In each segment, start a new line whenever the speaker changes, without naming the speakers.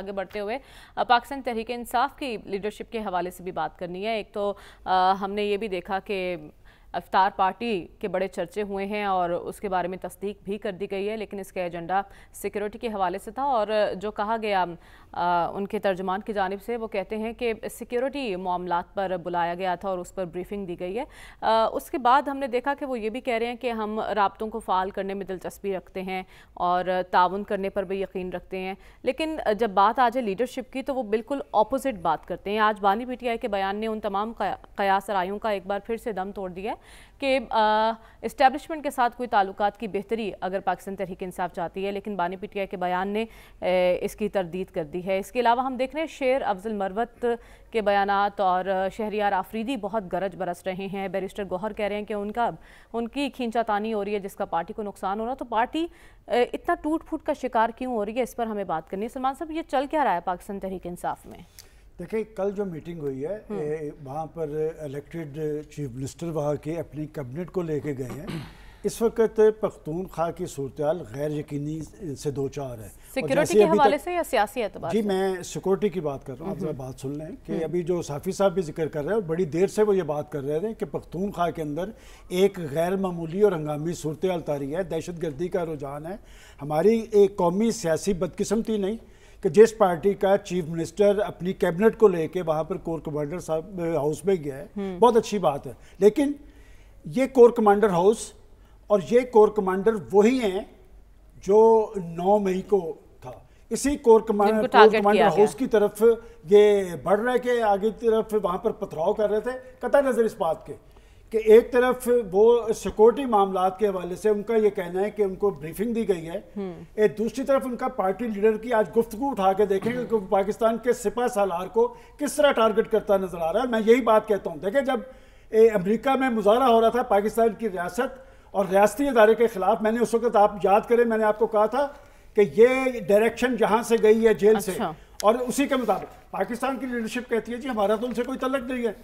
आगे बढ़ते हुए पाकिस्तान तहरीक इंसाफ की लीडरशिप के हवाले से भी बात करनी है एक तो आ, हमने ये भी देखा कि अफ्तार पार्टी के बड़े चर्चे हुए हैं और उसके बारे में तस्दीक भी कर दी गई है लेकिन इसका एजेंडा सिक्योरिटी के हवाले से था और जो कहा गया आ, उनके तर्जमान की जानब से वो कहते हैं कि सिक्योरिटी मामला पर बुलाया गया था और उस पर ब्रीफिंग दी गई है आ, उसके बाद हमने देखा कि वो ये भी कह रहे हैं कि हम रबतों को फ़ाल करने में दिलचस्पी रखते हैं और ताउन करने पर भी यकीन रखते हैं लेकिन जब बात आ जाए लीडरशिप की तो वो बिल्कुल अपोजिट बात करते हैं आज बानी पी के बयान ने उन तमाम कयास रायों का एक बार फिर से दम तोड़ दिया कि इस्टेबलिशमेंट के साथ कोई ताल्लुक की बेहतरी अगर पाकिस्तान तहरीक इंसाफ चाहती है लेकिन बानी पीटीआई के बयान ने इसकी तरदीद कर दी है इसके अलावा हम देख रहे हैं शेर अफजल मरवत के बयान और शहरियार आफरीदी बहुत गरज बरस रहे हैं बैरिस्टर गौहर कह रहे हैं कि उनका उनकी खींचातानी हो रही है जिसका पार्टी को नुकसान हो रहा तो पार्टी इतना टूट फूट का शिकार क्यों हो रही है इस पर हमें बात करनी है सलमान साहब ये चल क्या रहा है पाकिस्तान तहरीक इंसाफ में
देखिए कल जो मीटिंग हुई है हम्म। वहाँ पर इलेक्टेड चीफ मिनिस्टर वहाँ के अपनी कैबिनेट को लेके गए हैं इस वक्त पख्तून खा की सूरत गैर यकीनी से दो चार है सिक्योरिटी के हवाले
से या सियासी है जी मैं
सिक्योरिटी की बात कर रहा हूँ आप हम्म। बात सुन लें कि हम्म। अभी जो साफ़ी साहब भी जिक्र कर रहे हैं और बड़ी देर से वो ये बात कर रहे थे कि पख्तून खा के अंदर एक गैर मामूली और हंगामी सूरत तारी है दहशत गर्दी का रुझान है हमारी एक कौमी सियासी बदकस्मती नहीं कि जिस पार्टी का चीफ मिनिस्टर अपनी कैबिनेट को लेके वहाँ पर कोर कमांडर साहब हाउस में गया है हम्म। बहुत अच्छी बात है लेकिन ये कोर कमांडर हाउस और ये कोर कमांडर वही हैं जो 9 मई को था इसी core commander core commander house की तरफ ये बढ़ रहे के आगे की तरफ वहाँ पर पथराव कर रहे थे कतः नज़र इस बात के कि एक तरफ वो सिक्योरिटी मामला के हवाले से उनका ये कहना है कि उनको ब्रीफिंग दी गई है हम्म। एक दूसरी तरफ उनका पार्टी लीडर की आज गुफ्तु उठा के देखें कि पाकिस्तान के सिपा सालार को किस तरह टारगेट करता नजर आ रहा है मैं यही बात कहता हूँ देखें जब अमरीका में मुजाहरा हो रहा था पाकिस्तान की रियासत और रियाती इदारे के ख़िलाफ़ मैंने उस वक्त आप याद करें मैंने आपको कहा था कि ये डायरेक्शन जहाँ से गई है जेल अच्छा। से और उसी के मुताबिक पाकिस्तान की लीडरशिप कहती है जी हमारा तो उनसे कोई तलक नहीं है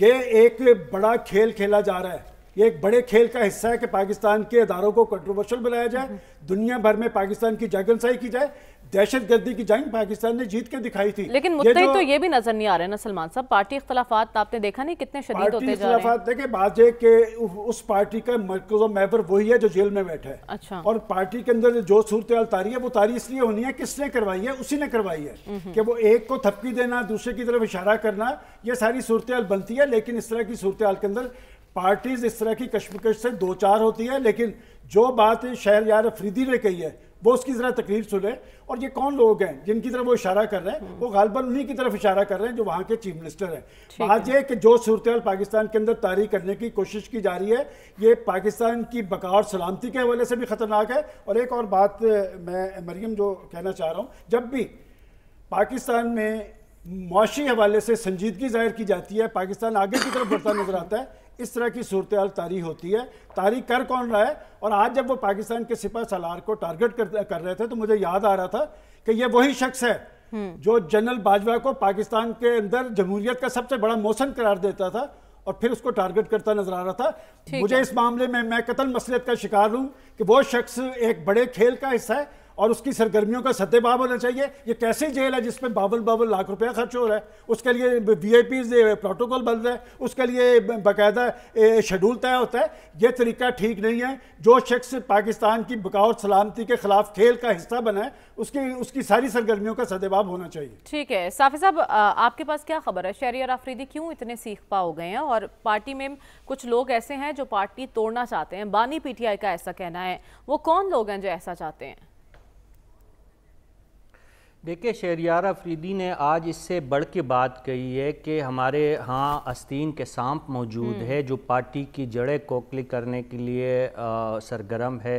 ये एक बड़ा खेल खेला जा रहा है ये एक बड़े खेल का हिस्सा है कि पाकिस्तान के इदारों को कंट्रोवर्शियल बनाया जाए दुनिया भर में पाकिस्तान की जागनसाई की जाए दहशत गर्दी की जंग पाकिस्तान ने जीत के दिखाई थी लेकिन मुद्दे तो
ये भी नजर नहीं आ रहे ना सलमान साहब पार्टी इख्तलाफात आपने देखा नहीं कितने शदीद होते जा रहे हैं
देखे बात यह उस पार्टी का मरकज महवर वही है जो जेल में बैठा है अच्छा और पार्टी के अंदर जो सूरत तारी है वो तारी इसलिए होनी है किसने करवाई है उसी ने करवाई है कि वो एक को थपकी देना दूसरे की तरफ इशारा करना यह सारी सूरत बनती है लेकिन इस तरह की सूरत के अंदर पार्टीज इस तरह की कश्मकश से दो चार होती है लेकिन जो बात शहर यार अफरीदी ने कही है वो उसकी ज़रा तकरीर सुने और ये कौन लोग हैं जिनकी तरफ वो इशारा कर रहे हैं हम्म। वो गालबन उन्हीं की तरफ इशारा कर रहे हैं जो वहाँ के चीफ मिनिस्टर हैं बात ये कि जो सूरत पाकिस्तान के अंदर तारी करने की कोशिश की जा रही है ये पाकिस्तान की बका और सलामती के हवाले से भी ख़तरनाक है और एक और बात मैं मरियम जो कहना चाह रहा हूँ जब भी पाकिस्तान में मुशी हवाले से संजीदगी जाहिर की जाती है पाकिस्तान आगे की तरफ बढ़ता नजर आता है इस तरह की सूरत तारी होती है तारी कर कौन रहा है और आज जब वो पाकिस्तान के सिपा सलार को टारगेट कर, कर रहे थे तो मुझे याद आ रहा था कि ये वही शख्स है हम्म। जो जनरल बाजवा को पाकिस्तान के अंदर जमहूरियत का सबसे बड़ा मौसम करार देता था और फिर उसको टारगेट करता नजर आ रहा था मुझे इस मामले में मैं कतल मसलियत का शिकार हूँ कि वो शख्स एक बड़े खेल का हिस्सा है और उसकी सरगर्मियों का सत्यभाव होना चाहिए ये कैसे जेल है जिसमें बावन बावन लाख रुपया खर्च हो रहा है उसके लिए वी आई से प्रोटोकॉल बन रहा है उसके लिए बाकायदा शेड्यूल तय होता है ये तरीका ठीक नहीं है जो शख्स पाकिस्तान की बकाव सलामती के खिलाफ खेल का हिस्सा बना है उसकी उसकी सारी सरगर्मियों का सदैबाब होना चाहिए
ठीक है साफी साहब आपके पास क्या खबर है शहरियर आफरीदी क्यों इतने सीख पा हो गए हैं और पार्टी में कुछ लोग ऐसे हैं जो पार्टी तोड़ना चाहते हैं बानी पीटीआई का ऐसा कहना है वो कौन लोग हैं जो ऐसा चाहते हैं
देखिए शहरियार अफरीदी ने आज इससे बढ़ के बात कही है कि हमारे यहाँ आस्तीन के सांप मौजूद हम्म। है जो पार्टी की जड़ें कोकली करने के लिए आ, सरगर्म है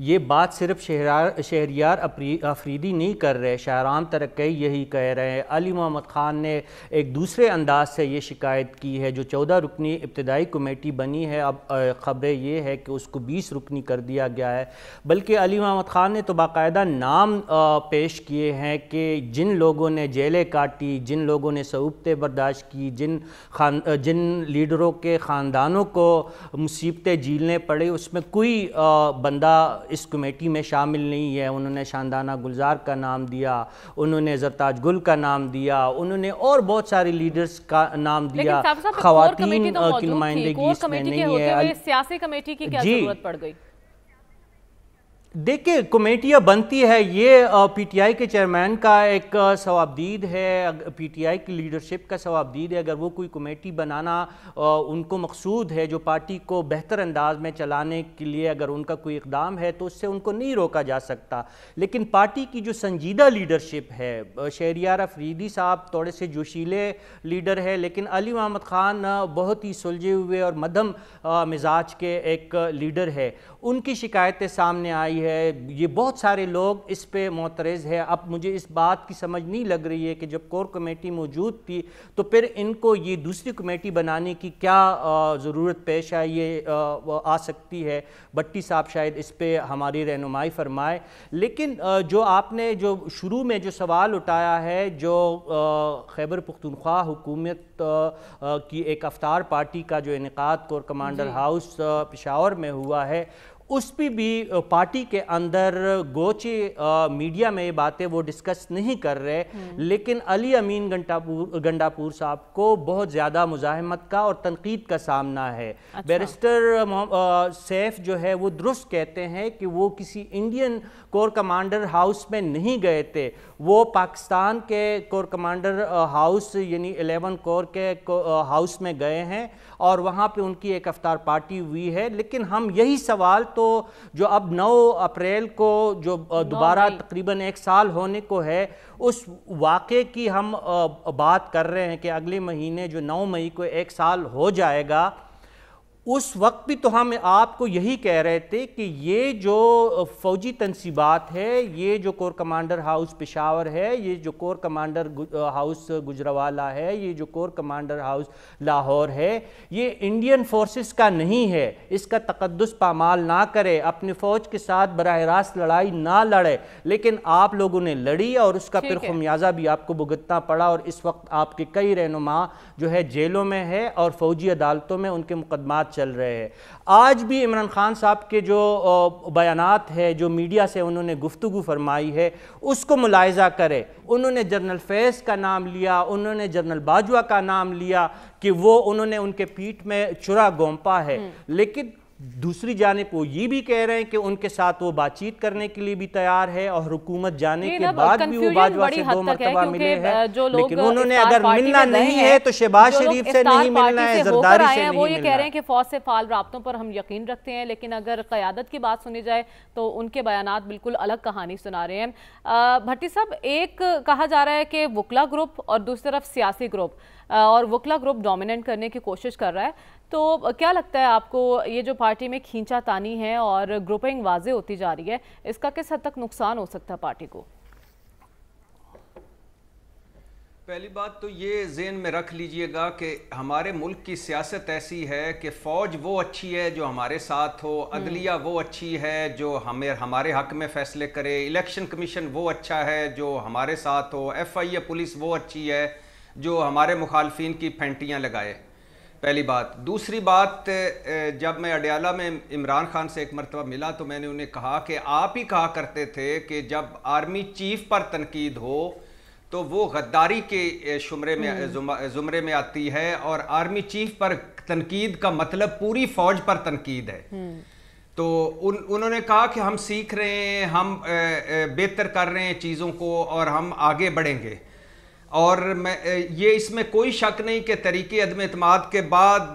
ये बात सिर्फ शहरार शहरियार अफरीदी नहीं कर रहे शाहराम तरक्की यही कह रहे हैं अली मोहम्मद ख़ान ने एक दूसरे अंदाज से ये शिकायत की है जो चौदह रुकनी इब्तदाई कमेटी बनी है अब ख़बरें ये है कि उसको बीस रुकनी कर दिया गया है बल्कि अली मोहम्मद ख़ान ने तो बाकायदा नाम पेश किए हैं कि जिन लोगों ने जेलें काटी जिन लोगों ने सऊबतें बर्दाश्त की जिन खान जिन लीडरों के ख़ानदानों को मुसीबतें झीलने पड़े उसमें कोई बंदा इस कमेटी में शामिल नहीं है उन्होंने शानदाना गुलजार का नाम दिया उन्होंने जरताज गुल का नाम दिया उन्होंने और बहुत सारे लीडर्स का नाम दिया खातन तो की नुमाइंदगी इसमें नहीं है
सियासी कमेटी की जी पड़ गई
देखिए कमेटियाँ बनती है ये पीटीआई के चेयरमैन का एक सवाबदीद है पीटीआई की लीडरशिप का सवाबदीद है अगर वो कोई कमेटी बनाना उनको मकसूद है जो पार्टी को बेहतर अंदाज में चलाने के लिए अगर उनका कोई इकदाम है तो उससे उनको नहीं रोका जा सकता लेकिन पार्टी की जो संजीदा लीडरशिप है शहरियार अफरीदी साहब थोड़े से जोशीले लीडर है लेकिन अली महमद ख़ान बहुत ही सुलझे हुए और मदम मिजाज के एक लीडर है उनकी शिकायतें सामने आई है है ये बहुत सारे लोग इस पे मोतरज़ है अब मुझे इस बात की समझ नहीं लग रही है कि जब कोर कमेटी मौजूद थी तो फिर इनको ये दूसरी कमेटी बनाने की क्या ज़रूरत पेश आई ये आ सकती है भट्टी साहब शायद इस पर हमारी रहनुमाई फरमाए लेकिन जो आपने जो शुरू में जो सवाल उठाया है जो खैबर पुख्तनख्वा हुकूमत की एक अवतार पार्टी का जो इनका कोर कमांडर हाउस पिशावर में हुआ है उस भी, भी पार्टी के अंदर गोचे मीडिया में ये बातें वो डिस्कस नहीं कर रहे हम्म। लेकिन अली अमीन गंटापुर गंडापुर साहब को बहुत ज़्यादा मुजाहमत का और तनकीद का सामना है अच्छा। बैरिस्टर सैफ जो है वो दुरुस्त कहते हैं कि वो किसी इंडियन कोर कमांडर हाउस में नहीं गए थे वो पाकिस्तान के कोर कमांडर हाउस यानी एलेवन कोर के हाउस में गए हैं और वहाँ पे उनकी एक अफ्तार पार्टी हुई है लेकिन हम यही सवाल तो जो अब 9 अप्रैल को जो दोबारा तकरीबन एक साल होने को है उस वाक़े की हम बात कर रहे हैं कि अगले महीने जो 9 मई को एक साल हो जाएगा उस वक्त भी तो हम आपको यही कह रहे थे कि ये जो फौजी तनसीबात है ये जो कोर कमांडर हाउस पेशावर है ये जो कोर कमांडर हाउस गुजरावाला है ये जो कोर कमांडर हाउस लाहौर है ये इंडियन फोर्सेस का नहीं है इसका तकदस पामाल ना करे अपने फ़ौज के साथ बरह रास्त लड़ाई ना लड़े लेकिन आप लोगों ने लड़ी और उसका फिर खमियाजा भी आपको भुगतना पड़ा और इस वक्त आपके कई रहनुमा जो है जेलों में है और फ़ौजी अदालतों में उनके मुकदमात चल रहे हैं आज भी इमरान खान साहब के जो बयान है जो मीडिया से उन्होंने गुफ्तु फरमाई है उसको मुलायजा करें उन्होंने जनरल फैज़ का नाम लिया उन्होंने जनरल बाजवा का नाम लिया कि वो उन्होंने उनके पीठ में चुरा गोंपा है हम्म। लेकिन दूसरी जानब वो ये भी कह रहे हैं कि उनके साथ वो बातचीत करने के लिए भी तैयार है और हुकूमत जाने के बाद भी वो बाजवा से दो मरतबा मिले हैं लेकिन उन्होंने अगर मिलना नहीं है तो शहबाज शरीफ से नहीं मिलना है जरदारी से वो ये कह रहे
हैं कि फौज से फाल रबतों पर हम यकीन रखते हैं लेकिन अगर क्यादत की बात सुनी जाए तो उनके बयान बिल्कुल अलग कहानी सुना रहे हैं भट्टी साहब एक कहा जा रहा है कि वकला ग्रुप और दूसरी तरफ सियासी ग्रुप और वकला ग्रुप डोमिनेट करने की कोशिश कर रहा है तो क्या लगता है आपको ये जो पार्टी में खींचा तानी है और ग्रुपिंग वाजे होती जा रही है इसका किस हद तक नुकसान हो सकता है पार्टी को
पहली बात तो ये जेन में रख लीजिएगा कि हमारे मुल्क की सियासत ऐसी है कि फ़ौज वो अच्छी है जो हमारे साथ हो हम्म। अदलिया वो अच्छी है जो हमें हमारे हक में फ़ैसले करे इलेक्शन कमीशन वो अच्छा है जो हमारे साथ हो एफ आई ए पुलिस वो अच्छी है जो हमारे मुखालफी की फेंटियाँ लगाए पहली बात दूसरी बात जब मैं अडयाला में इमरान खान से एक मरतबा मिला तो मैंने उन्हें कहा कि आप ही कहा करते थे कि जब आर्मी चीफ पर तनकीद हो तो वो गद्दारी के शुमरे में हम्म। ज़ुमरे में आती है और आर्मी चीफ पर तनकीद का मतलब पूरी फौज पर तनकीद है हम्म। तो उन उन्होंने कहा कि हम सीख रहे हैं हम बेहतर कर रहे हैं चीज़ों को और हम आगे बढ़ेंगे और मैं ये इसमें कोई शक नहीं कि तरीके अदम अतमाद के बाद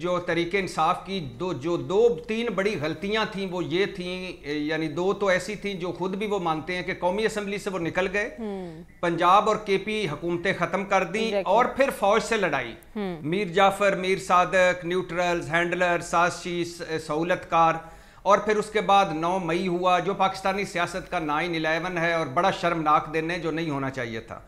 जो तरीके इंसाफ की दो जो दो तीन बड़ी गलतियां थीं वो ये थीं यानी दो तो ऐसी थीं जो खुद भी वो मानते हैं कि कौमी असम्बली से वो निकल गए हम्म। पंजाब और के पी हुकूमतें ख़त्म कर दी और फिर फौज से लड़ाई हम्म। मीर जाफर मीर सादक न्यूट्रल्स हैंडलर साजशी सहूलतकार और फिर उसके बाद 9 मई हुआ जो पाकिस्तानी सियासत का नाइन इलेवन है और बड़ा शर्मनाक दिन है जो नहीं होना चाहिए था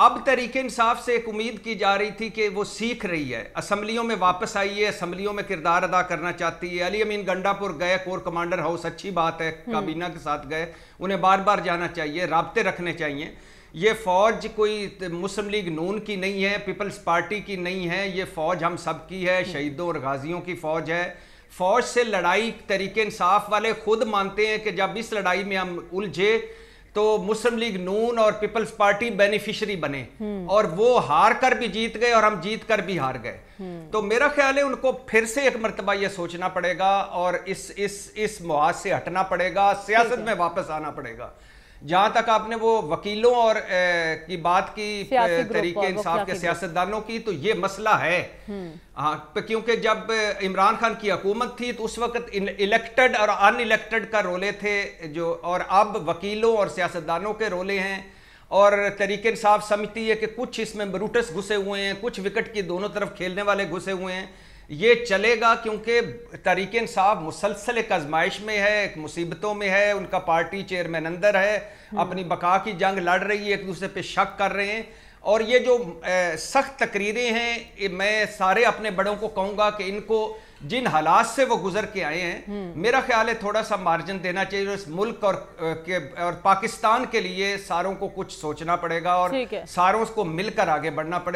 अब तरीके इंसाफ से एक उम्मीद की जा रही थी कि वो सीख रही है असम्बलियों में वापस आई है असम्बलियों में किरदार अदा करना चाहती है अली अमीन गंडापुर गए कोर कमांडर हाउस अच्छी बात है हम्म। काबीना के साथ गए उन्हें बार बार जाना चाहिए रबते रखने चाहिए ये फौज कोई मुस्लिम लीग नून की नहीं है पीपल्स पार्टी की नहीं है ये फौज हम सब की है हम्म। शहीदों और गाजियों की फौज है फौज से लड़ाई तरीके इंसाफ वाले खुद मानते हैं कि जब इस लड़ाई में हम उलझे तो मुस्लिम लीग नून और पीपल्स पार्टी बेनिफिशरी बने हम्म। और वो हार कर भी जीत गए और हम जीत कर भी हार गए हम्म। तो मेरा ख्याल है उनको फिर से एक मरतबा ये सोचना पड़ेगा और इस इस इस मुहाज से हटना पड़ेगा सियासत में वापस आना पड़ेगा जहां तक आपने वो वकीलों और ए, की बात की तरीके इंसाफ के सियासतदानों की तो ये मसला है हम्म। हाँ, तो क्योंकि जब इमरान खान की हकूमत थी तो उस वक्त इलेक्टेड और अन इलेक्टेड का रोले थे जो और अब वकीलों और सियासतदानों के रोले हैं और तरीके इंसाफ समझती है कि कुछ इसमें ब्रूटस घुसे हुए हैं कुछ विकेट की दोनों तरफ खेलने वाले घुसे हुए हैं ये चलेगा क्योंकि तरीक साहब मुसलसल एक आजमाइश में है एक मुसीबतों में है उनका पार्टी चेयरमैन अंदर है हम्म। अपनी बका की जंग लड़ रही है एक दूसरे पे शक कर रहे हैं और ये जो सख्त तकरीरें हैं मैं सारे अपने बड़ों को कहूँगा कि इनको जिन हालात से वो गुजर के आए हैं हम्म। मेरा ख्याल है थोड़ा सा मार्जिन देना चाहिए इस मुल्क और के और पाकिस्तान के लिए सारों को कुछ सोचना पड़ेगा और सारों को मिलकर आगे बढ़ना पड़ेगा